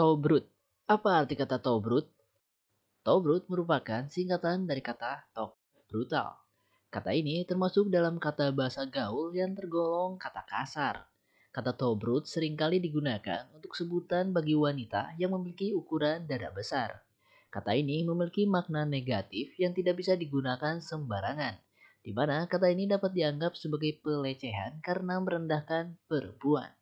Tobrut. Apa arti kata Tobrut? Tobrut merupakan singkatan dari kata tok brutal. Kata ini termasuk dalam kata bahasa gaul yang tergolong kata kasar. Kata Tobrut seringkali digunakan untuk sebutan bagi wanita yang memiliki ukuran dada besar. Kata ini memiliki makna negatif yang tidak bisa digunakan sembarangan, di mana kata ini dapat dianggap sebagai pelecehan karena merendahkan perempuan.